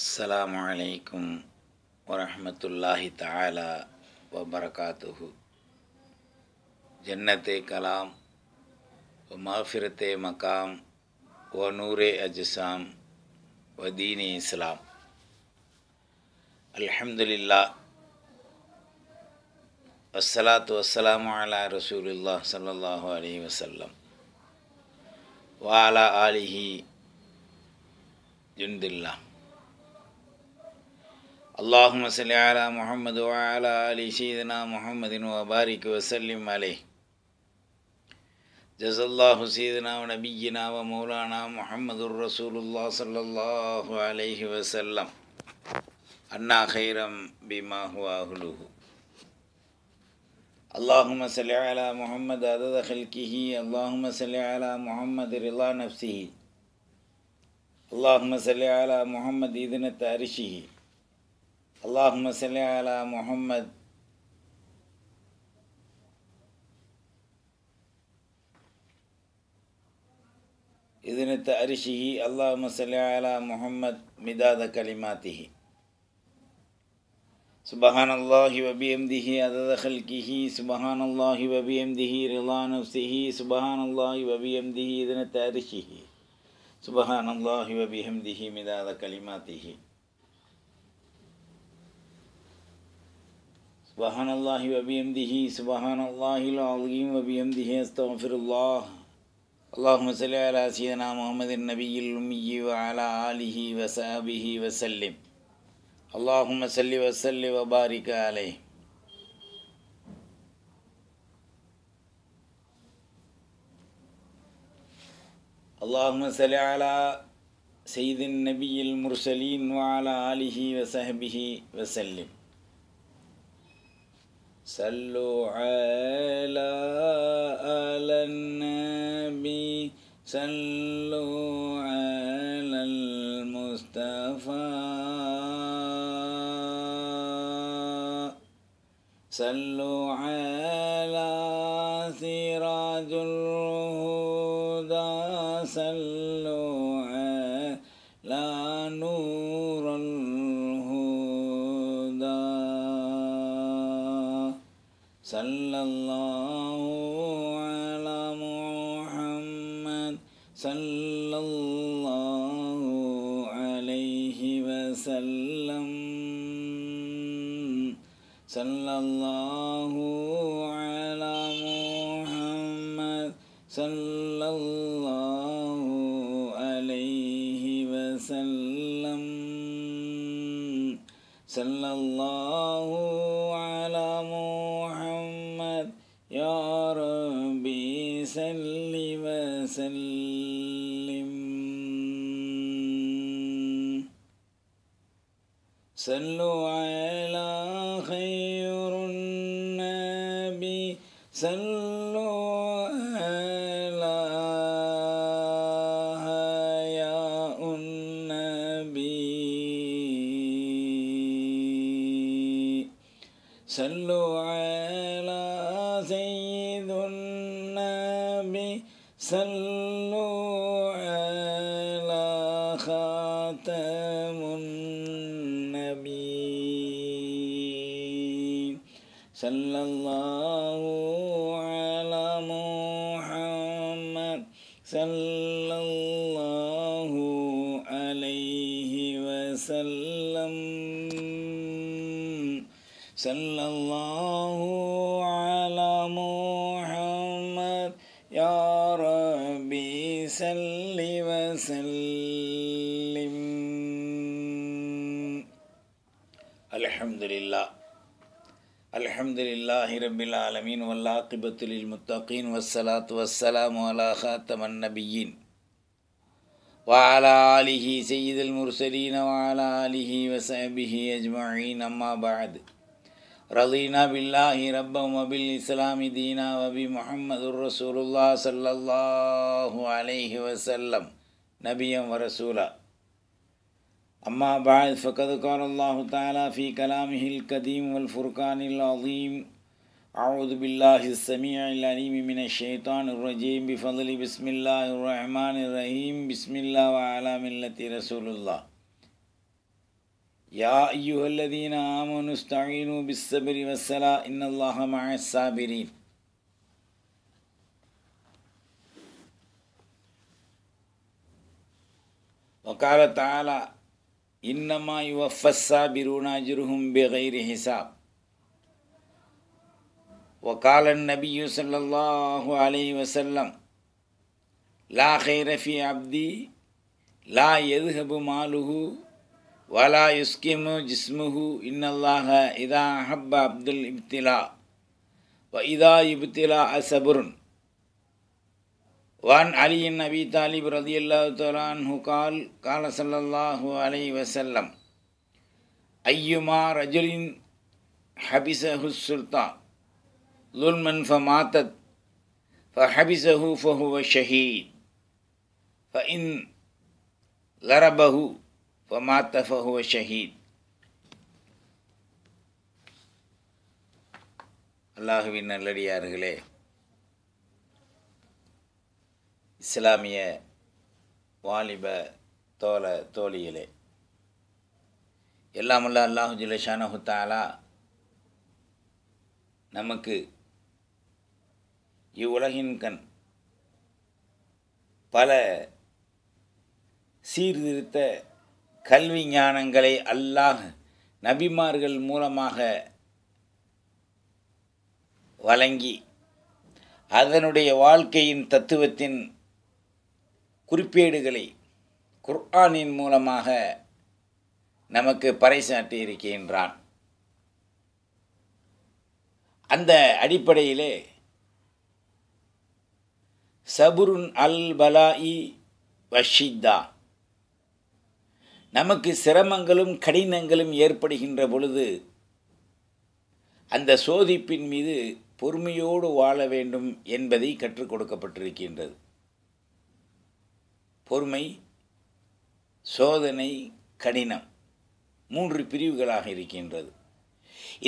அஸ்லாம் வலைக்கும் வரமத்துல்லாஹி தாலா வபரகாத்துஹு ஜன்னத்தை கலாம் மாஃபிரத்தே மகாம் ஓ நூரே அஜசாம் வதீனே இஸ்லாம் அல்ஹம்துலில்லா வசலாத்து வசலாம் அலா ரசூலுல்லா சல்லாஹூ அலி வசல்லம் வாலா ஆலிஹி ஜுந்தில்லாம் اللهم صل على محمد وعلى آل سيدنا محمد وبارك وسلم عليه جزا الله سيدنا ونبينا ومولانا محمد رسول الله صلى الله عليه وسلم أنا خيرا بما هو أهله اللهم صل على محمد عدد خلقه اللهم صل على محمد رضا نفسه اللهم صل على محمد إذن تارشه اللهم صل على محمد إذن تأرشه اللهم صل على محمد مداد كلماته سبحان الله وبيمده عدد خلقه سبحان الله وبيمده رضا نفسه سبحان الله وبيمده إذن تأرشه سبحان الله وبحمده مداد كلماته سبحان الله وبيمده سبحان الله العظيم وبيمده استغفر الله اللهم صل على سيدنا محمد النبي الأمي وعلى آله وصحبه وسلم اللهم صل وسلم وبارك عليه اللهم صل على سيد النبي المرسلين وعلى آله وصحبه وسلم صلوا على آل النبي صلوا على المصطفى صلوا صلى الله على محمد يا ربي سلم وسلم صلوا على خير النبي صلى وسلم صلى الله على محمد يا ربي صل وسلم الحمد لله الحمد لله رب العالمين والعاقبة للمتقين والصلاة والسلام على خاتم النبيين وعلى آله سيد المرسلين وعلى آله وصحبه أجمعين أما بعد رضينا بالله ربا وبالإسلام دينا وبمحمد رسول الله صلى الله عليه وسلم نبيا ورسولا أما بعد فقد قال الله تعالى في كلامه القديم والفرقان العظيم أعوذ بالله السميع العليم من الشيطان الرجيم بفضل بسم الله الرحمن الرحيم بسم الله وعلى ملة رسول الله يا أيها الذين آمنوا استعينوا بالصبر والصلاة إن الله مع الصابرين وقال تعالى إنما يوفى الصابرون أجرهم بغير حساب وقال النبي صلى الله عليه وسلم لا خير في عبدي لا يذهب ماله ولا يسكم جسمه إن الله إذا أحب عبد الابتلاء وإذا ابتلاء صبر وعن علي بن أبي طالب رضي الله تعالى عنه قال قال صلى الله عليه وسلم أيما رجل حبسه السلطان லுன்மன் ظلما فماتت ஃபஹுவ ஷஹீத் شهيد இன் லரபஹு فمات ஃபஹுவ ஷஹீத் அல்லாஹுவின் நல்லடியார்களே இஸ்லாமிய வாலிப தோல தோழிகளே எல்லாமல்ல அல்லாஹு ஜிலஷானஹு தாலா நமக்கு இவ்வுலகின்கண் பல சீர்திருத்த கல்வி ஞானங்களை அல்லாஹ் நபிமார்கள் மூலமாக வழங்கி அதனுடைய வாழ்க்கையின் தத்துவத்தின் குறிப்பேடுகளை குர்ஆனின் மூலமாக நமக்கு பறைசாட்டி இருக்கின்றான் அந்த அடிப்படையிலே சபுருன் அல் பலாஇ வஷித்தா நமக்கு சிரமங்களும் கடினங்களும் ஏற்படுகின்ற பொழுது அந்த சோதிப்பின் மீது பொறுமையோடு வாழ வேண்டும் என்பதை கற்றுக் கொடுக்கப்பட்டிருக்கின்றது பொறுமை சோதனை கடினம் மூன்று பிரிவுகளாக இருக்கின்றது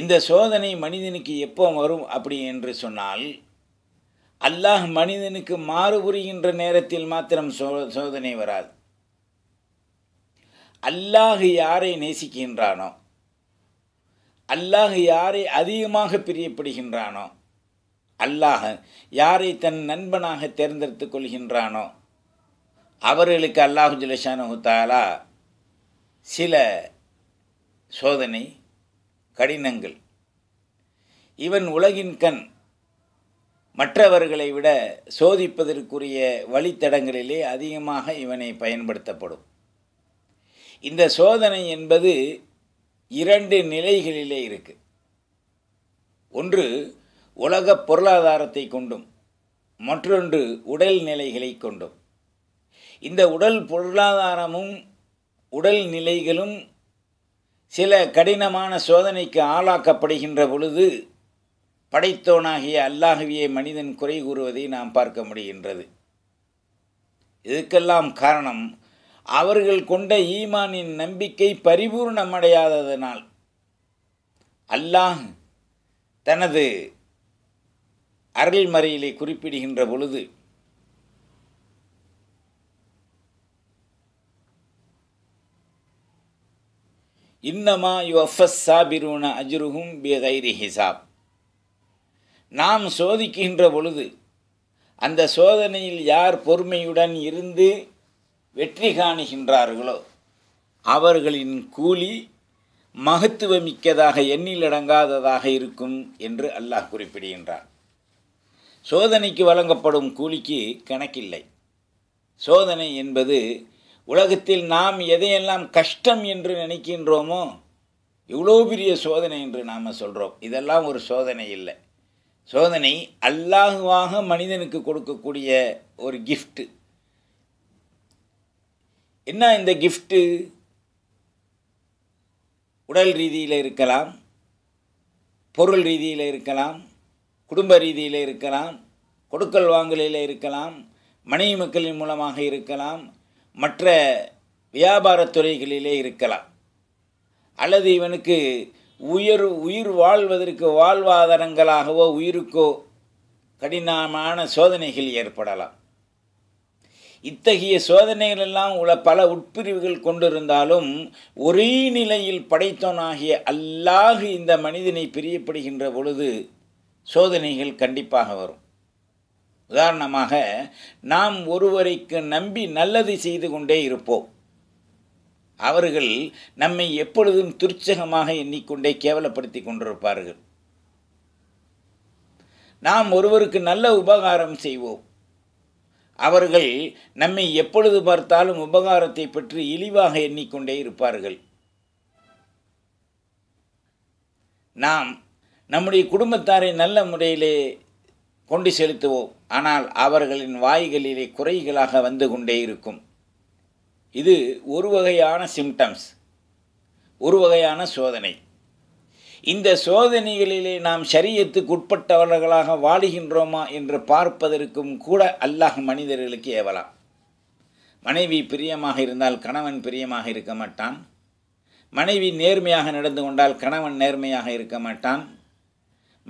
இந்த சோதனை மனிதனுக்கு எப்போ வரும் அப்படி என்று சொன்னால் அல்லாஹ் மனிதனுக்கு மாறுபுரிகின்ற நேரத்தில் மாத்திரம் சோ சோதனை வராது அல்லாஹ் யாரை நேசிக்கின்றானோ அல்லாஹ் யாரை அதிகமாக பிரியப்படுகின்றானோ அல்லாஹ் யாரை தன் நண்பனாக தேர்ந்தெடுத்து கொள்கின்றானோ அவர்களுக்கு அல்லாஹு ஜுலஷானுத்தாலா சில சோதனை கடினங்கள் இவன் உலகின் கண் மற்றவர்களை விட சோதிப்பதற்குரிய வழித்தடங்களிலே அதிகமாக இவனை பயன்படுத்தப்படும் இந்த சோதனை என்பது இரண்டு நிலைகளிலே இருக்குது ஒன்று உலக பொருளாதாரத்தை கொண்டும் மற்றொன்று உடல் நிலைகளை கொண்டும் இந்த உடல் பொருளாதாரமும் உடல் நிலைகளும் சில கடினமான சோதனைக்கு ஆளாக்கப்படுகின்ற பொழுது படைத்தோனாகிய அல்லாஹவியை மனிதன் குறை கூறுவதை நாம் பார்க்க முடிகின்றது இதுக்கெல்லாம் காரணம் அவர்கள் கொண்ட ஈமானின் நம்பிக்கை பரிபூர்ணமடையாததனால் அல்லாஹ் தனது அருள்மறையிலே குறிப்பிடுகின்ற பொழுது இன்னமா யுஃபஸ் சாபிரூன அஜுருகும் பி ஹிசாப் நாம் சோதிக்கின்ற பொழுது அந்த சோதனையில் யார் பொறுமையுடன் இருந்து வெற்றி காணுகின்றார்களோ அவர்களின் கூலி மகத்துவமிக்கதாக எண்ணிலடங்காததாக இருக்கும் என்று அல்லாஹ் குறிப்பிடுகின்றார் சோதனைக்கு வழங்கப்படும் கூலிக்கு கணக்கில்லை சோதனை என்பது உலகத்தில் நாம் எதையெல்லாம் கஷ்டம் என்று நினைக்கின்றோமோ இவ்வளோ பெரிய சோதனை என்று நாம் சொல்கிறோம் இதெல்லாம் ஒரு சோதனை இல்லை சோதனை அல்லாஹுவாக மனிதனுக்கு கொடுக்கக்கூடிய ஒரு கிஃப்ட்டு என்ன இந்த கிஃப்ட்டு உடல் ரீதியில் இருக்கலாம் பொருள் ரீதியில் இருக்கலாம் குடும்ப ரீதியில் இருக்கலாம் கொடுக்கல் வாங்கலில் இருக்கலாம் மனைவி மக்களின் மூலமாக இருக்கலாம் மற்ற வியாபாரத் துறைகளிலே இருக்கலாம் அல்லது இவனுக்கு உயர் உயிர் வாழ்வதற்கு வாழ்வாதாரங்களாகவோ உயிருக்கோ கடினமான சோதனைகள் ஏற்படலாம் இத்தகைய சோதனைகள் எல்லாம் உள்ள பல உட்பிரிவுகள் கொண்டிருந்தாலும் ஒரே நிலையில் படைத்தோனாகிய அல்லாஹ் இந்த மனிதனை பிரியப்படுகின்ற பொழுது சோதனைகள் கண்டிப்பாக வரும் உதாரணமாக நாம் ஒருவரைக்கு நம்பி நல்லது செய்து கொண்டே இருப்போம் அவர்கள் நம்மை எப்பொழுதும் துர்ச்சகமாக எண்ணிக்கொண்டே கேவலப்படுத்தி கொண்டிருப்பார்கள் நாம் ஒருவருக்கு நல்ல உபகாரம் செய்வோம் அவர்கள் நம்மை எப்பொழுது பார்த்தாலும் உபகாரத்தை பற்றி இழிவாக எண்ணிக்கொண்டே இருப்பார்கள் நாம் நம்முடைய குடும்பத்தாரை நல்ல முறையிலே கொண்டு செலுத்துவோம் ஆனால் அவர்களின் வாய்களிலே குறைகளாக வந்து கொண்டே இருக்கும் இது ஒரு வகையான சிம்டம்ஸ் ஒரு வகையான சோதனை இந்த சோதனைகளிலே நாம் சரியத்துக்கு உட்பட்டவர்களாக வாழுகின்றோமா என்று பார்ப்பதற்கும் கூட அல்லாஹ் மனிதர்களுக்கு ஏவலாம் மனைவி பிரியமாக இருந்தால் கணவன் பிரியமாக இருக்க மாட்டான் மனைவி நேர்மையாக நடந்து கொண்டால் கணவன் நேர்மையாக இருக்க மாட்டான்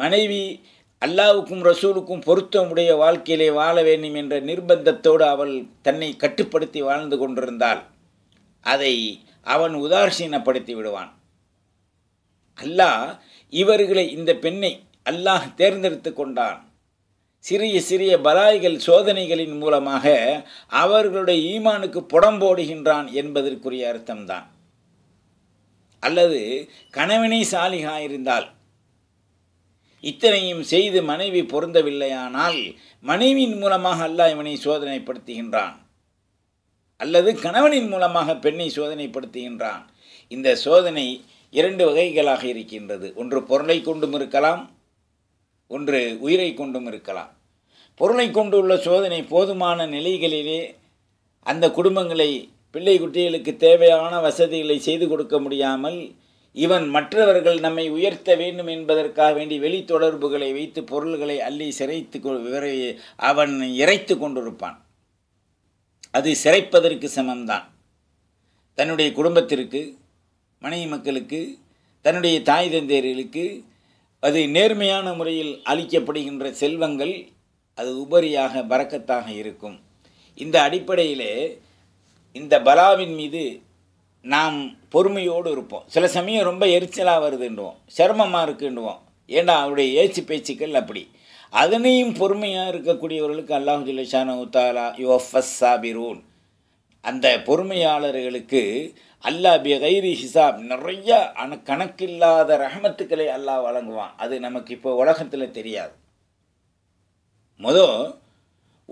மனைவி அல்லாவுக்கும் ரசூலுக்கும் பொருத்தமுடைய வாழ்க்கையிலே வாழ வேண்டும் என்ற நிர்பந்தத்தோடு அவள் தன்னை கட்டுப்படுத்தி வாழ்ந்து கொண்டிருந்தாள் அதை அவன் உதாசீனப்படுத்தி விடுவான் அல்லாஹ் இவர்களை இந்த பெண்ணை அல்லாஹ் தேர்ந்தெடுத்து கொண்டான் சிறிய சிறிய பலாய்கள் சோதனைகளின் மூலமாக அவர்களுடைய ஈமானுக்கு புடம்போடுகின்றான் என்பதற்குரிய அர்த்தம்தான் அல்லது கணவனை சாலிகா இருந்தால் இத்தனையும் செய்து மனைவி பொருந்தவில்லையானால் மனைவியின் மூலமாக அல்லாஹ் இவனை சோதனைப்படுத்துகின்றான் அல்லது கணவனின் மூலமாக பெண்ணை சோதனைப்படுத்துகின்றான் இந்த சோதனை இரண்டு வகைகளாக இருக்கின்றது ஒன்று பொருளை கொண்டும் இருக்கலாம் ஒன்று உயிரை கொண்டும் இருக்கலாம் பொருளை கொண்டுள்ள சோதனை போதுமான நிலைகளிலே அந்த குடும்பங்களை பிள்ளை குட்டிகளுக்கு தேவையான வசதிகளை செய்து கொடுக்க முடியாமல் இவன் மற்றவர்கள் நம்மை உயர்த்த வேண்டும் என்பதற்காக வேண்டி வெளி தொடர்புகளை வைத்து பொருள்களை அள்ளி சிறைத்து அவன் இறைத்து கொண்டிருப்பான் அது சிறைப்பதற்கு சமம்தான் தன்னுடைய குடும்பத்திற்கு மனைவி மக்களுக்கு தன்னுடைய தாய் தந்தையர்களுக்கு அது நேர்மையான முறையில் அளிக்கப்படுகின்ற செல்வங்கள் அது உபரியாக பறக்கத்தாக இருக்கும் இந்த அடிப்படையிலே இந்த பலாவின் மீது நாம் பொறுமையோடு இருப்போம் சில சமயம் ரொம்ப எரிச்சலாக வருதுன்றோம் சிரமமாக இருக்குன்றோம் ஏண்டா அவருடைய ஏச்சு பேச்சுக்கள் அப்படி அதனையும் பொறுமையாக இருக்கக்கூடியவர்களுக்கு அல்லாஹு ஜிலிஷான உத்தாலா யோஃபஸ் சாபிரூன் அந்த பொறுமையாளர்களுக்கு அல்லாஹ் பி கைரி ஹிசாப் நிறைய அண கணக்கில்லாத ரஹமத்துக்களை அல்லாஹ் வழங்குவான் அது நமக்கு இப்போ உலகத்தில் தெரியாது முதல்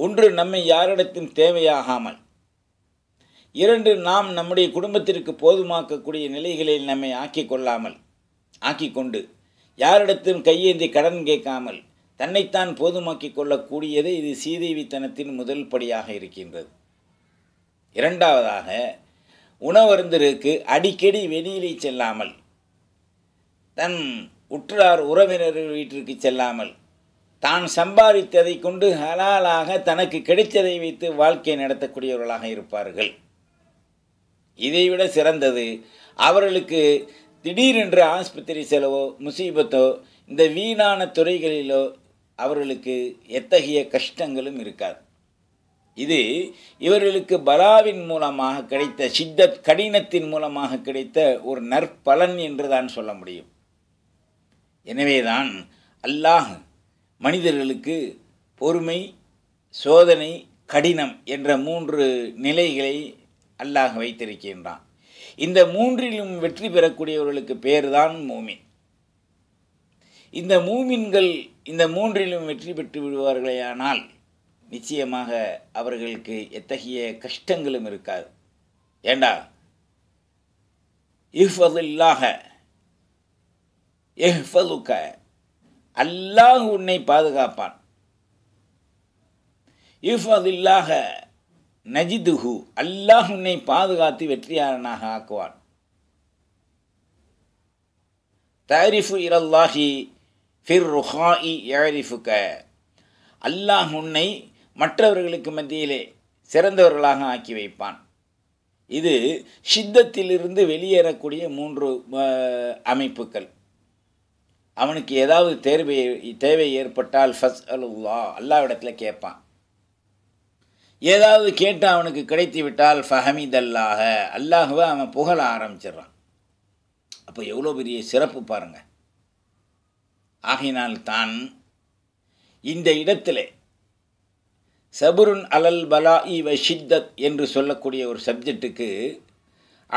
ஒன்று நம்மை யாரிடத்தின் தேவையாகாமல் இரண்டு நாம் நம்முடைய குடும்பத்திற்கு போதுமாக்கக்கூடிய நிலைகளில் நம்மை ஆக்கி கொள்ளாமல் ஆக்கி கொண்டு யாரிடத்தும் கையேந்தி கடன் கேட்காமல் தன்னைத்தான் போதுமாக்கிக் கொள்ளக்கூடியது இது சீதேவித்தனத்தின் முதல் படியாக இருக்கின்றது இரண்டாவதாக உணவருந்தருக்கு அடிக்கடி வெளியிலே செல்லாமல் தன் உற்றார் உறவினர் வீட்டிற்கு செல்லாமல் தான் சம்பாதித்ததை கொண்டு ஹலாலாக தனக்கு கிடைத்ததை வைத்து வாழ்க்கை நடத்தக்கூடியவர்களாக இருப்பார்கள் இதைவிட சிறந்தது அவர்களுக்கு திடீரென்று ஆஸ்பத்திரி செலவோ முசீபத்தோ இந்த வீணான துறைகளிலோ அவர்களுக்கு எத்தகைய கஷ்டங்களும் இருக்காது இது இவர்களுக்கு பலாவின் மூலமாக கிடைத்த சித்த கடினத்தின் மூலமாக கிடைத்த ஒரு நற்பலன் என்று தான் சொல்ல முடியும் எனவேதான் அல்லாஹ் மனிதர்களுக்கு பொறுமை சோதனை கடினம் என்ற மூன்று நிலைகளை அல்லாஹ் வைத்திருக்கின்றான் இந்த மூன்றிலும் வெற்றி பெறக்கூடியவர்களுக்கு பேர்தான் மூமின் இந்த மூமின்கள் இந்த மூன்றிலும் வெற்றி பெற்று விடுவார்களேயானால் நிச்சயமாக அவர்களுக்கு எத்தகைய கஷ்டங்களும் இருக்காது ஏண்டா இஃபதுல்லாக எஹ்ஃபதுக்க அல்லாஹ் உன்னை பாதுகாப்பான் இஃபதுல்லாக நஜிதுஹு அல்லாஹ் உன்னை பாதுகாத்து வெற்றியாளனாக ஆக்குவான் தாரிஃபு இரல்லாஹி ஃபிர் ருஹாஇ யாரிஃபுக அல்லாஹ் உன்னை மற்றவர்களுக்கு மத்தியிலே சிறந்தவர்களாக ஆக்கி வைப்பான் இது சித்தத்திலிருந்து வெளியேறக்கூடிய மூன்று அமைப்புகள் அவனுக்கு ஏதாவது தேர்வை தேவை ஏற்பட்டால் ஃபஸ் அல்லா அல்லாவிடத்தில் கேட்பான் ஏதாவது கேட்டு அவனுக்கு கிடைத்து விட்டால் ஃபஹமிதல்லாக அல்லாஹுவை அவன் புகழ ஆரம்பிச்சிடுறான் அப்போ எவ்வளோ பெரிய சிறப்பு பாருங்கள் ஆகினால் தான் இந்த இடத்துல சபுருன் அலல் பலா இவ ஷித்தத் என்று சொல்லக்கூடிய ஒரு சப்ஜெக்ட்டுக்கு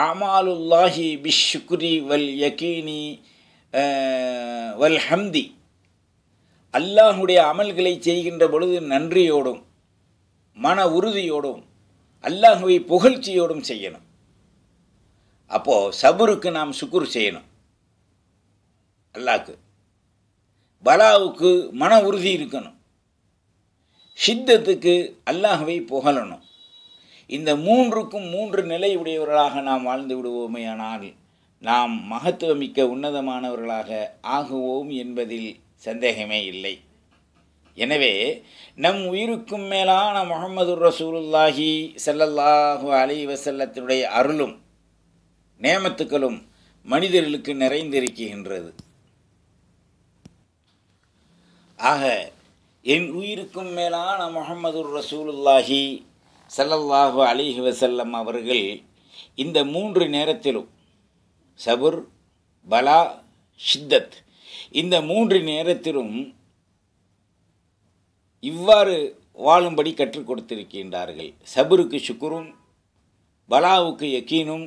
அமாலுல்லாஹி பிஷ்குரி வல் யகீனி வல் ஹம்தி அல்லாஹுடைய அமல்களை செய்கின்ற பொழுது நன்றியோடும் மன உறுதியோடும் அல்லாஹுவை புகழ்ச்சியோடும் செய்யணும் அப்போது சபுருக்கு நாம் சுக்குர் செய்யணும் அல்லாக்கு பலாவுக்கு மன உறுதி இருக்கணும் சித்தத்துக்கு அல்லாஹுவை புகழணும் இந்த மூன்றுக்கும் மூன்று நிலை உடையவர்களாக நாம் வாழ்ந்து விடுவோமேயானால் நாம் மகத்துவமிக்க உன்னதமானவர்களாக ஆகுவோம் என்பதில் சந்தேகமே இல்லை எனவே நம் உயிருக்கும் மேலான முகமது ரசூலுல்லாஹி செல்லல்லாஹு அலி வசல்லத்தினுடைய அருளும் நேமத்துக்களும் மனிதர்களுக்கு நிறைந்திருக்கின்றது ஆக என் உயிருக்கும் மேலான முகமது ரசூலுல்லாஹி செல்லல்லாஹு அலிஹி வசல்லம் அவர்கள் இந்த மூன்று நேரத்திலும் சபுர் பலா ஷித்தத் இந்த மூன்று நேரத்திலும் இவ்வாறு வாழும்படி கற்றுக் கொடுத்திருக்கின்றார்கள் சபுருக்கு சுக்குரும் பலாவுக்கு யக்கீனும்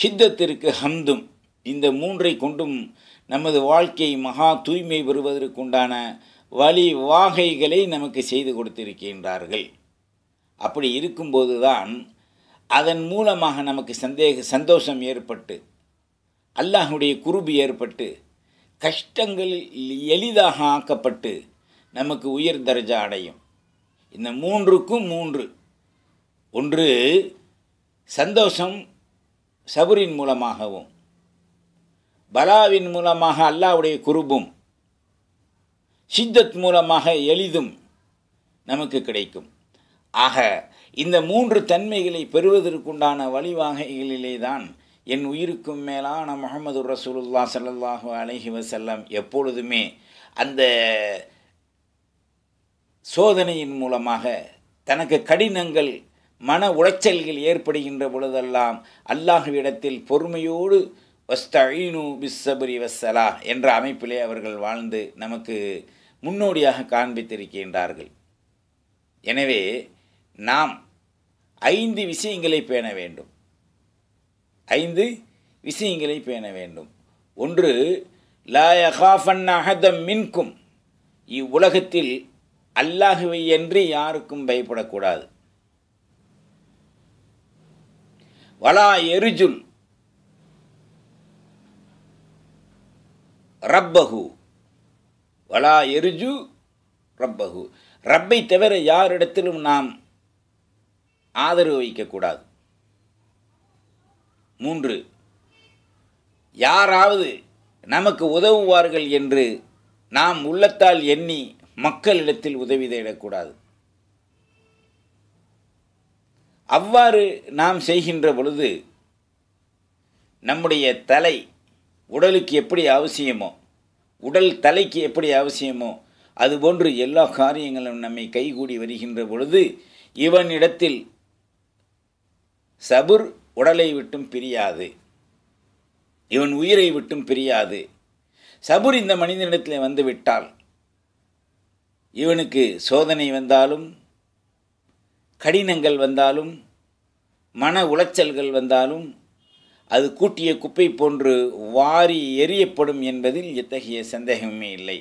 சித்தத்திற்கு ஹந்தும் இந்த மூன்றை கொண்டும் நமது வாழ்க்கை மகா தூய்மை பெறுவதற்குண்டான வழி வாகைகளை நமக்கு செய்து கொடுத்திருக்கின்றார்கள் அப்படி இருக்கும்போது தான் அதன் மூலமாக நமக்கு சந்தேக சந்தோஷம் ஏற்பட்டு அல்லாஹுடைய குருபு ஏற்பட்டு கஷ்டங்கள் எளிதாக ஆக்கப்பட்டு நமக்கு உயர் தர்ஜா அடையும் இந்த மூன்றுக்கும் மூன்று ஒன்று சந்தோஷம் சபுரின் மூலமாகவும் பலாவின் மூலமாக அல்லாவுடைய குருபும் சித்தத் மூலமாக எளிதும் நமக்கு கிடைக்கும் ஆக இந்த மூன்று தன்மைகளை பெறுவதற்குண்டான வழிவாகைகளிலே தான் என் உயிருக்கும் மேலான முகமது ரசூலுல்லா சல்லாஹூ அலஹி வசல்லம் எப்பொழுதுமே அந்த சோதனையின் மூலமாக தனக்கு கடினங்கள் மன உளைச்சல்கள் ஏற்படுகின்ற பொழுதெல்லாம் அல்லாஹுவிடத்தில் பொறுமையோடு வஸ்தீனு பிஸ்ஸபுரி வஸ்ஸலா என்ற அமைப்பிலே அவர்கள் வாழ்ந்து நமக்கு முன்னோடியாக காண்பித்திருக்கின்றார்கள் எனவே நாம் ஐந்து விஷயங்களை பேண வேண்டும் ஐந்து விஷயங்களை பேண வேண்டும் ஒன்று லாயகாஃபன் அகதம் மின்கும் இவ்வுலகத்தில் அல்லாஹுவை என்று யாருக்கும் பயப்படக்கூடாது வலா எருஜுல் ரப்பகு வலா எருஜு ரப்பகு ரப்பை தவிர யாரிடத்திலும் நாம் ஆதரவு வைக்கக்கூடாது மூன்று யாராவது நமக்கு உதவுவார்கள் என்று நாம் உள்ளத்தால் எண்ணி மக்களிடத்தில் உதவி தேடக்கூடாது அவ்வாறு நாம் செய்கின்ற பொழுது நம்முடைய தலை உடலுக்கு எப்படி அவசியமோ உடல் தலைக்கு எப்படி அவசியமோ அதுபோன்று எல்லா காரியங்களும் நம்மை கைகூடி வருகின்ற பொழுது இவனிடத்தில் சபுர் உடலை விட்டும் பிரியாது இவன் உயிரை விட்டும் பிரியாது சபுர் இந்த மனிதனிடத்தில் வந்துவிட்டால் இவனுக்கு சோதனை வந்தாலும் கடினங்கள் வந்தாலும் மன உளைச்சல்கள் வந்தாலும் அது கூட்டிய குப்பை போன்று வாரி எரியப்படும் என்பதில் எத்தகைய சந்தேகமே இல்லை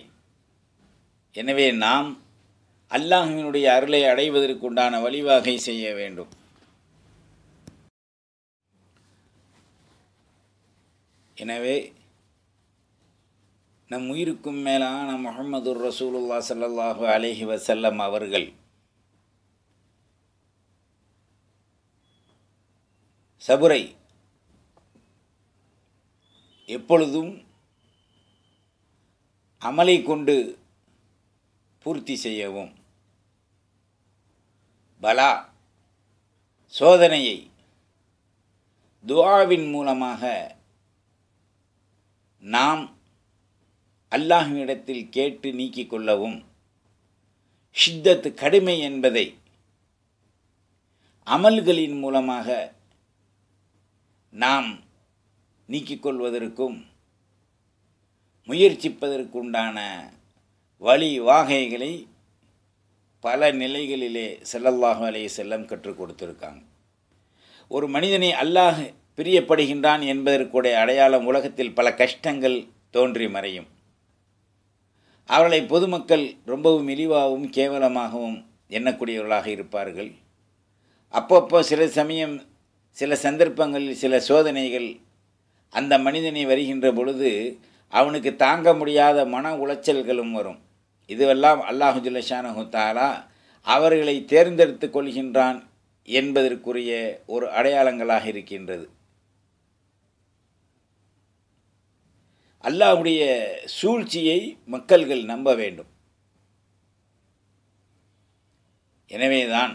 எனவே நாம் அல்லாஹினுடைய அருளை அடைவதற்குண்டான வழிவாகை செய்ய வேண்டும் எனவே நம் உயிருக்கும் மேலான முகமது ரசூலுல்லா சல்லாஹு அலஹி வசல்லம் அவர்கள் சபுரை எப்பொழுதும் அமலை கொண்டு பூர்த்தி செய்யவும் பலா சோதனையை துவாவின் மூலமாக நாம் அல்லாஹினிடத்தில் கேட்டு நீக்கிக் கொள்ளவும் ஷித்தத்து கடுமை என்பதை அமல்களின் மூலமாக நாம் நீக்கிக் கொள்வதற்கும் முயற்சிப்பதற்குண்டான வழி வாகைகளை பல நிலைகளிலே செல்லல்லாஹு அலைய செல்லம் கற்றுக் கொடுத்துருக்காங்க ஒரு மனிதனை அல்லாஹ் பிரியப்படுகின்றான் என்பதற்குடைய அடையாளம் உலகத்தில் பல கஷ்டங்கள் தோன்றி மறையும் அவர்களை பொதுமக்கள் ரொம்பவும் இழிவாகவும் கேவலமாகவும் எண்ணக்கூடியவர்களாக இருப்பார்கள் அப்பப்போ சில சமயம் சில சந்தர்ப்பங்களில் சில சோதனைகள் அந்த மனிதனை வருகின்ற பொழுது அவனுக்கு தாங்க முடியாத மன உளைச்சல்களும் வரும் இதுவெல்லாம் அல்லாஹு ஜுல்லஷானஹு தாலா அவர்களை தேர்ந்தெடுத்து கொள்கின்றான் என்பதற்குரிய ஒரு அடையாளங்களாக இருக்கின்றது அல்லாவுடைய சூழ்ச்சியை மக்கள்கள் நம்ப வேண்டும் எனவேதான்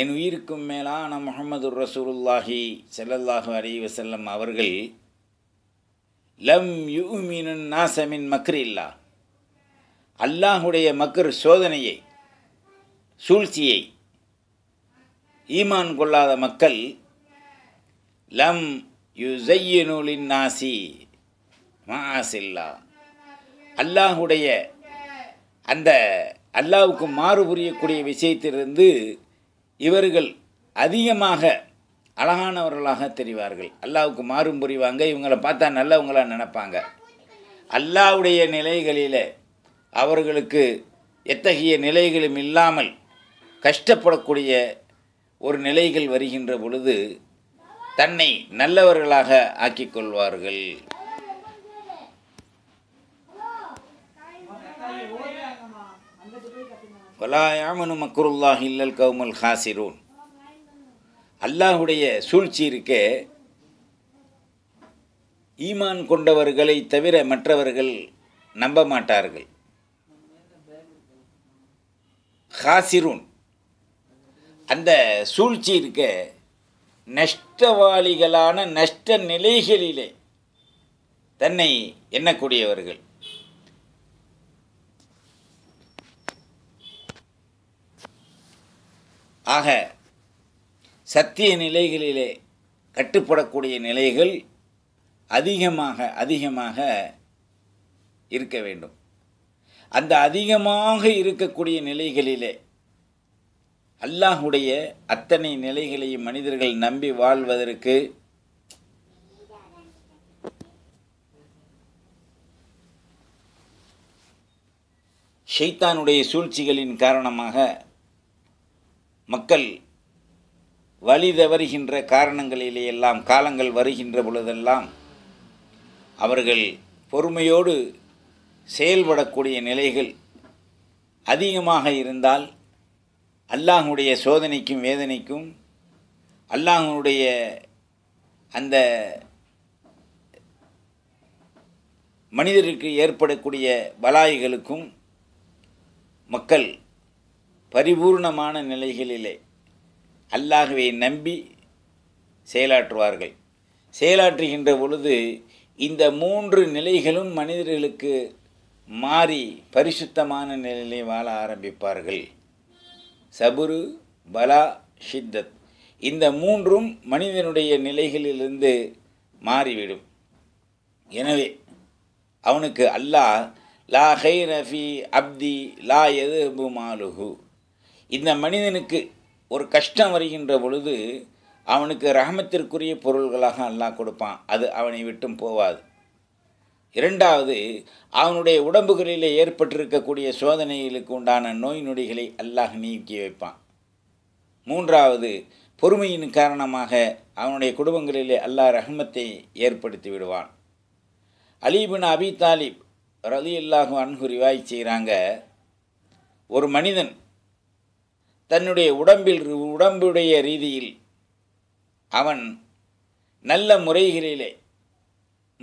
என் உயிருக்கும் மேலான முகமது ரசூலுல்லாஹி செல்லல்லாஹு அலைவ செல்லம் அவர்கள் லம் மீனன் நாசமின் இல்லா அல்லாஹுடைய மக்கர் சோதனையை சூழ்ச்சியை ஈமான் கொள்ளாத மக்கள் லம் யுசையினுலின் நாசி மாசில்லா அல்லாஹுடைய அந்த அல்லாவுக்கு மாறு புரியக்கூடிய விஷயத்திலிருந்து இவர்கள் அதிகமாக அழகானவர்களாக தெரிவார்கள் அல்லாவுக்கு மாறும் புரிவாங்க இவங்களை பார்த்தா நல்லவங்களாக நினப்பாங்க அல்லாவுடைய நிலைகளில் அவர்களுக்கு எத்தகைய நிலைகளும் இல்லாமல் கஷ்டப்படக்கூடிய ஒரு நிலைகள் வருகின்ற பொழுது தன்னை நல்லவர்களாக ஆக்கிக் கொள்வார்கள் இல்லல் கவுமல் அல்லாஹுடைய சூழ்ச்சி இருக்க ஈமான் கொண்டவர்களை தவிர மற்றவர்கள் நம்ப மாட்டார்கள் ஹாசிரூன் அந்த சூழ்ச்சி இருக்க நஷ்டவாளிகளான நஷ்ட நிலைகளிலே தன்னை எண்ணக்கூடியவர்கள் ஆக சத்திய நிலைகளிலே கட்டுப்படக்கூடிய நிலைகள் அதிகமாக அதிகமாக இருக்க வேண்டும் அந்த அதிகமாக இருக்கக்கூடிய நிலைகளிலே அல்லாஹுடைய அத்தனை நிலைகளையும் மனிதர்கள் நம்பி வாழ்வதற்கு ஷெய்தானுடைய சூழ்ச்சிகளின் காரணமாக மக்கள் வழி தவறுகின்ற காரணங்களிலேயெல்லாம் காலங்கள் வருகின்ற பொழுதெல்லாம் அவர்கள் பொறுமையோடு செயல்படக்கூடிய நிலைகள் அதிகமாக இருந்தால் அல்லாஹனுடைய சோதனைக்கும் வேதனைக்கும் அல்லாஹனுடைய அந்த மனிதருக்கு ஏற்படக்கூடிய பலாய்களுக்கும் மக்கள் பரிபூர்ணமான நிலைகளிலே அல்லாகவே நம்பி செயலாற்றுவார்கள் செயலாற்றுகின்ற பொழுது இந்த மூன்று நிலைகளும் மனிதர்களுக்கு மாறி பரிசுத்தமான நிலையிலே வாழ ஆரம்பிப்பார்கள் சபுரு பலா ஷித்தத் இந்த மூன்றும் மனிதனுடைய நிலைகளிலிருந்து மாறிவிடும் எனவே அவனுக்கு அல்லாஹ் லா ஹை ரஃபி அப்தி லா எது மாலுகு இந்த மனிதனுக்கு ஒரு கஷ்டம் வருகின்ற பொழுது அவனுக்கு ரஹமத்திற்குரிய பொருள்களாக அல்லாஹ் கொடுப்பான் அது அவனை விட்டும் போவாது இரண்டாவது அவனுடைய உடம்புகளில் ஏற்பட்டிருக்கக்கூடிய சோதனைகளுக்கு உண்டான நோய் நொடிகளை அல்லாஹ் நீக்கி வைப்பான் மூன்றாவது பொறுமையின் காரணமாக அவனுடைய குடும்பங்களிலே அல்லாஹ் ரஹ்மத்தை ஏற்படுத்தி விடுவான் அலீபின் அபி தாலிப் ரதி அல்லாஹும் அன்கு செய்கிறாங்க ஒரு மனிதன் தன்னுடைய உடம்பில் உடம்புடைய ரீதியில் அவன் நல்ல முறைகளிலே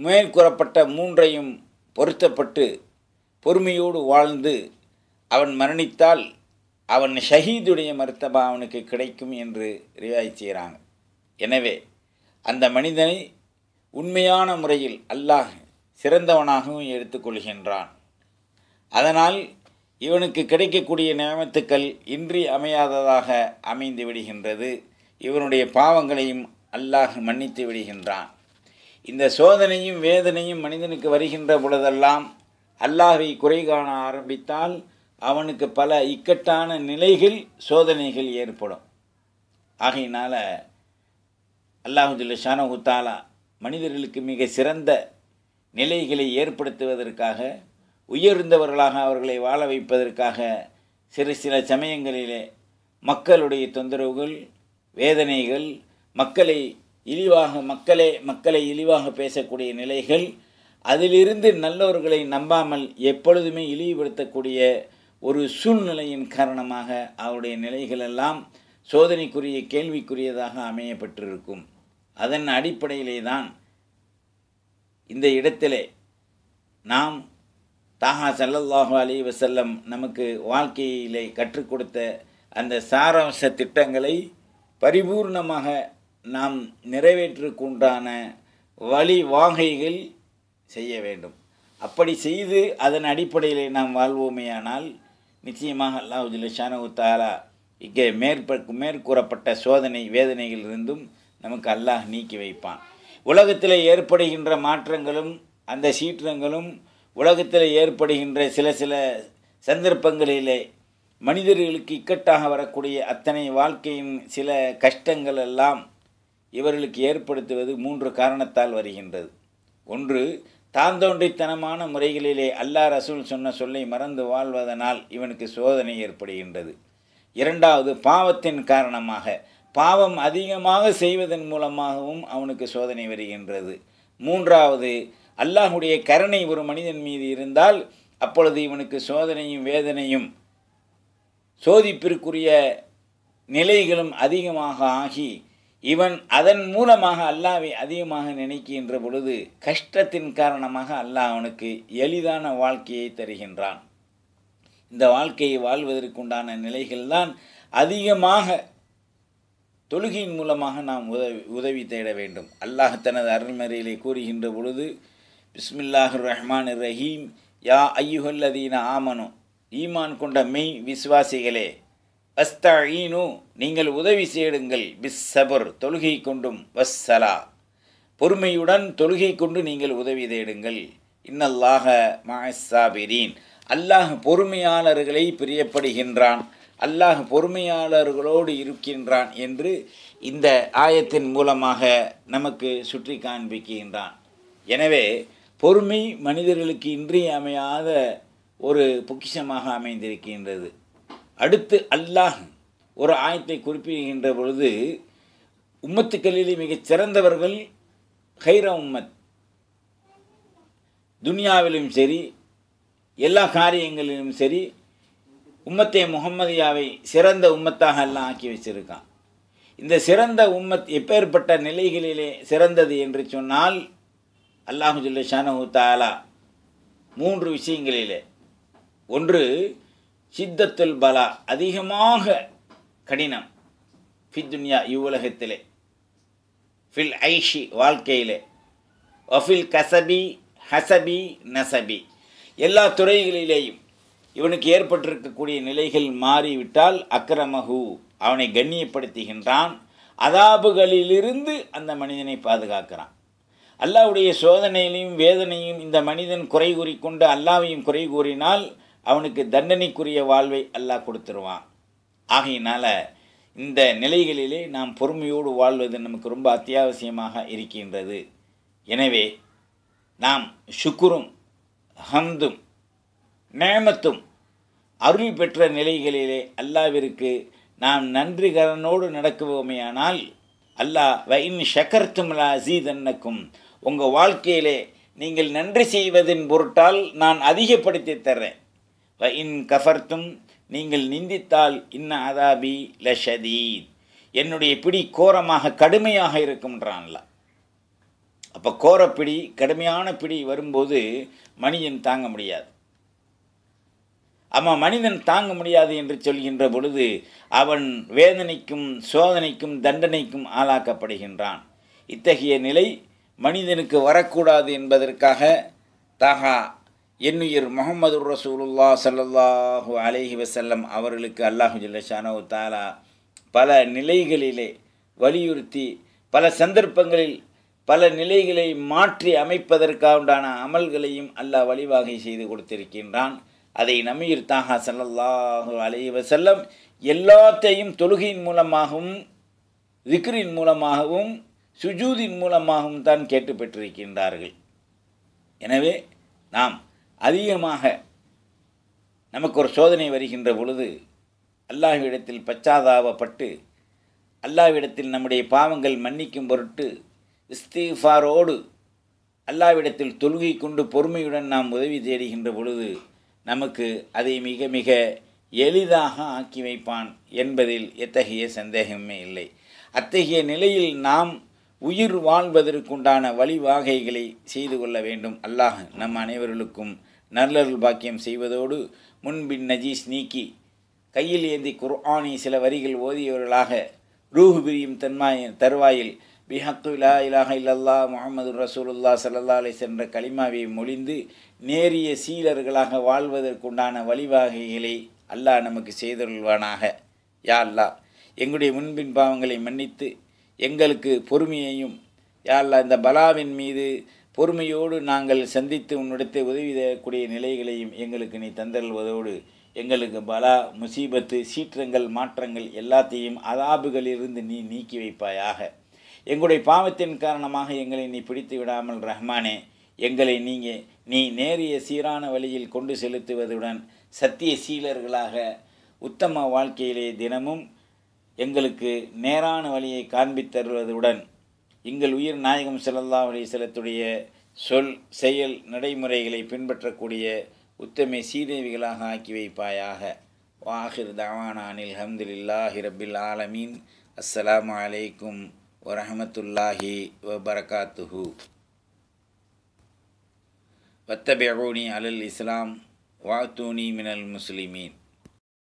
மேற்கூறப்பட்ட மூன்றையும் பொருத்தப்பட்டு பொறுமையோடு வாழ்ந்து அவன் மரணித்தால் அவன் ஷஹீதுடைய மருத்தபா அவனுக்கு கிடைக்கும் என்று ரிவாய் செய்கிறாங்க எனவே அந்த மனிதனை உண்மையான முறையில் அல்லாஹ் சிறந்தவனாகவும் எடுத்துக்கொள்கின்றான் அதனால் இவனுக்கு கிடைக்கக்கூடிய நியமத்துக்கள் இன்றி அமையாததாக அமைந்து விடுகின்றது இவனுடைய பாவங்களையும் அல்லாஹ் மன்னித்து விடுகின்றான் இந்த சோதனையும் வேதனையும் மனிதனுக்கு வருகின்ற பொழுதெல்லாம் அல்லாஹை குறை காண ஆரம்பித்தால் அவனுக்கு பல இக்கட்டான நிலைகள் சோதனைகள் ஏற்படும் ஆகையினால் அல்லாஹுஜுல்ல ஷானஹுத்தாலா மனிதர்களுக்கு மிக சிறந்த நிலைகளை ஏற்படுத்துவதற்காக உயர்ந்தவர்களாக அவர்களை வாழ வைப்பதற்காக சிறு சில சமயங்களிலே மக்களுடைய தொந்தரவுகள் வேதனைகள் மக்களை இழிவாக மக்களே மக்களை இழிவாக பேசக்கூடிய நிலைகள் அதிலிருந்து நல்லவர்களை நம்பாமல் எப்பொழுதுமே இழிவுபடுத்தக்கூடிய ஒரு சூழ்நிலையின் காரணமாக அவருடைய நிலைகளெல்லாம் சோதனைக்குரிய கேள்விக்குரியதாக அமையப்பட்டிருக்கும் அதன் அடிப்படையிலே தான் இந்த இடத்திலே நாம் தாஹா சல்லல்லாஹு அலி வசல்லம் நமக்கு வாழ்க்கையிலே கற்றுக் கொடுத்த அந்த சாராம்ச திட்டங்களை பரிபூர்ணமாக நாம் நிறைவேற்றுக்குண்டான வழிவாகைகள் செய்ய வேண்டும் அப்படி செய்து அதன் அடிப்படையில் நாம் வாழ்வோமேயானால் நிச்சயமாக அல்லாஹ் ஷானு தாரா இங்கே மேற்ப மேற்கூறப்பட்ட சோதனை வேதனைகளிலிருந்தும் நமக்கு அல்லாஹ் நீக்கி வைப்பான் உலகத்தில் ஏற்படுகின்ற மாற்றங்களும் அந்த சீற்றங்களும் உலகத்தில் ஏற்படுகின்ற சில சில சந்தர்ப்பங்களிலே மனிதர்களுக்கு இக்கட்டாக வரக்கூடிய அத்தனை வாழ்க்கையின் சில கஷ்டங்கள் எல்லாம் இவர்களுக்கு ஏற்படுத்துவது மூன்று காரணத்தால் வருகின்றது ஒன்று தாந்தோன்றித்தனமான முறைகளிலே அல்லா ரசூல் சொன்ன சொல்லை மறந்து வாழ்வதனால் இவனுக்கு சோதனை ஏற்படுகின்றது இரண்டாவது பாவத்தின் காரணமாக பாவம் அதிகமாக செய்வதன் மூலமாகவும் அவனுக்கு சோதனை வருகின்றது மூன்றாவது அல்லாஹுடைய கருணை ஒரு மனிதன் மீது இருந்தால் அப்பொழுது இவனுக்கு சோதனையும் வேதனையும் சோதிப்பிற்குரிய நிலைகளும் அதிகமாக ஆகி இவன் அதன் மூலமாக அல்லாவை அதிகமாக நினைக்கின்ற பொழுது கஷ்டத்தின் காரணமாக அல்லாஹ் அவனுக்கு எளிதான வாழ்க்கையை தருகின்றான் இந்த வாழ்க்கையை வாழ்வதற்குண்டான நிலைகள்தான் அதிகமாக தொழுகையின் மூலமாக நாம் உதவி உதவி தேட வேண்டும் அல்லாஹ் தனது அருள்மறையிலே கூறுகின்ற பொழுது பிஸ்மில்லாஹு ரஹ்மான் ரஹீம் யா ஐயுகல்லதீன ஆமனோ ஈமான் கொண்ட மெய் விசுவாசிகளே அஸ்தீனு நீங்கள் உதவி சேடுங்கள் பிஸ் சபர் தொழுகை கொண்டும் வஸ் சலா பொறுமையுடன் தொழுகை கொண்டு நீங்கள் உதவி தேடுங்கள் இன்னல்லாக மாசாபிரீன் அல்லாஹ் பொறுமையாளர்களை பிரியப்படுகின்றான் அல்லாஹ் பொறுமையாளர்களோடு இருக்கின்றான் என்று இந்த ஆயத்தின் மூலமாக நமக்கு சுற்றி காண்பிக்கின்றான் எனவே பொறுமை மனிதர்களுக்கு இன்றியமையாத ஒரு பொக்கிஷமாக அமைந்திருக்கின்றது அடுத்து அல்லாஹ் ஒரு ஆயத்தை குறிப்பிடுகின்ற பொழுது உம்மத்துக்களிலே மிகச் சிறந்தவர்கள் ஹைர உம்மத் துனியாவிலும் சரி எல்லா காரியங்களிலும் சரி உம்மத்தை முகம்மதியாவை சிறந்த உம்மத்தாக எல்லாம் ஆக்கி வச்சிருக்கான் இந்த சிறந்த உம்மத் எப்பேற்பட்ட நிலைகளிலே சிறந்தது என்று சொன்னால் அல்லாஹு ஷானு தாலா மூன்று விஷயங்களிலே ஒன்று சித்தத்துல் பலா அதிகமாக கடினம் ஃபி துன்யா இவ்வுலகத்திலே ஃபில் ஐஷி வாழ்க்கையிலே ஒஃபில் கசபி ஹசபி நசபி எல்லா துறைகளிலேயும் இவனுக்கு ஏற்பட்டிருக்கக்கூடிய நிலைகள் மாறிவிட்டால் அக்ரமகு அவனை கண்ணியப்படுத்துகின்றான் அதாபுகளிலிருந்து அந்த மனிதனை பாதுகாக்கிறான் அல்லாவுடைய சோதனையிலையும் வேதனையும் இந்த மனிதன் குறை கூறிக்கொண்டு அல்லாவையும் குறை கூறினால் அவனுக்கு தண்டனைக்குரிய வாழ்வை அல்லாஹ் கொடுத்துருவான் ஆகையினால் இந்த நிலைகளிலே நாம் பொறுமையோடு வாழ்வது நமக்கு ரொம்ப அத்தியாவசியமாக இருக்கின்றது எனவே நாம் சுக்குரும் ஹந்தும் நேமத்தும் அருள் பெற்ற நிலைகளிலே அல்லாவிற்கு நாம் நன்றிகரனோடு நடக்குவோமேயானால் அல்லாஹ் வைன் ஷக்கர்த்துமலா அசீதன்னக்கும் உங்கள் வாழ்க்கையிலே நீங்கள் நன்றி செய்வதின் பொருட்டால் நான் அதிகப்படுத்தி தர்றேன் இன் கஃபர்த்தும் நீங்கள் நிந்தித்தால் இன்ன அதாபி லஷதீத் என்னுடைய பிடி கோரமாக கடுமையாக இருக்கும்ன்றான்ல அப்போ கோரப்பிடி கடுமையான பிடி வரும்போது மனிதன் தாங்க முடியாது ஆமாம் மனிதன் தாங்க முடியாது என்று சொல்கின்ற பொழுது அவன் வேதனைக்கும் சோதனைக்கும் தண்டனைக்கும் ஆளாக்கப்படுகின்றான் இத்தகைய நிலை மனிதனுக்கு வரக்கூடாது என்பதற்காக தகா என்னுயிர் முகமது ரசூலுல்லா சல்லாஹூ அலஹி வசல்லம் அவர்களுக்கு அல்லாஹு ஜல்லஷானோ தாலா பல நிலைகளிலே வலியுறுத்தி பல சந்தர்ப்பங்களில் பல நிலைகளை மாற்றி அமைப்பதற்காக உண்டான அமல்களையும் அல்லாஹ் வழிவாகை செய்து கொடுத்திருக்கின்றான் அதை நமீர் தாகா சல்லாஹூ அலைஹி வசல்லம் எல்லாத்தையும் தொழுகையின் மூலமாகவும் விக்ரின் மூலமாகவும் சுஜூதின் மூலமாகவும் தான் கேட்டு பெற்றிருக்கின்றார்கள் எனவே நாம் அதிகமாக நமக்கு ஒரு சோதனை வருகின்ற பொழுது அல்லாஹ்விடத்தில் பச்சாதாபப்பட்டு அல்லாவிடத்தில் நம்முடைய பாவங்கள் மன்னிக்கும் பொருட்டு இஸ்தீஃபாரோடு அல்லாவிடத்தில் தொழுகை கொண்டு பொறுமையுடன் நாம் உதவி தேடுகின்ற பொழுது நமக்கு அதை மிக மிக எளிதாக ஆக்கி வைப்பான் என்பதில் எத்தகைய சந்தேகமே இல்லை அத்தகைய நிலையில் நாம் உயிர் வாழ்வதற்குண்டான வழிவாகைகளை செய்து கொள்ள வேண்டும் அல்லாஹ் நம் அனைவர்களுக்கும் நல்லருள் பாக்கியம் செய்வதோடு முன்பின் நஜீஸ் நீக்கி கையில் ஏந்தி குர்ஆனி சில வரிகள் ஓதியவர்களாக ரூஹு பிரியும் தன்மாய தருவாயில் பிஹத்து இலா இலாக இல்லல்லா முகமது ரசூலுல்லா சல்லா அலை சென்ற களிமாவை மொழிந்து நேரிய சீலர்களாக வாழ்வதற்குண்டான வழிவகைகளை அல்லாஹ் நமக்கு செய்தொள்வானாக யா அல்லா எங்களுடைய முன்பின் பாவங்களை மன்னித்து எங்களுக்கு பொறுமையையும் யா அல்லா இந்த பலாவின் மீது பொறுமையோடு நாங்கள் சந்தித்து உன்னிடத்தை உதவி தரக்கூடிய நிலைகளையும் எங்களுக்கு நீ தந்தல்வதோடு எங்களுக்கு பலா முசீபத்து சீற்றங்கள் மாற்றங்கள் எல்லாத்தையும் அதாபுகளிலிருந்து நீ நீக்கி வைப்பாயாக எங்களுடைய பாவத்தின் காரணமாக எங்களை நீ பிடித்து விடாமல் ரஹ்மானே எங்களை நீங்கள் நீ நேரிய சீரான வழியில் கொண்டு செலுத்துவதுடன் சத்திய சீலர்களாக உத்தம வாழ்க்கையிலே தினமும் எங்களுக்கு நேரான வழியை காண்பித்தருவதுடன் எங்கள் உயிர் நாயகம் செல்லல்லா அலிசலத்துடைய சொல் செயல் நடைமுறைகளை பின்பற்றக்கூடிய உத்தமை சீதேவிகளாக ஆக்கி வைப்பாயாக வாஹிர் தவானானில் ஹம்துலில்லாஹி ரபில் ஆலமீன் அஸ்ஸலாம் அலைக்கும் வரஹமத்துல்லாஹி வபரகாத்துஹு வத்தபெகோனி அலல் இஸ்லாம் வாத்தூனி மினல் முஸ்லிமீன்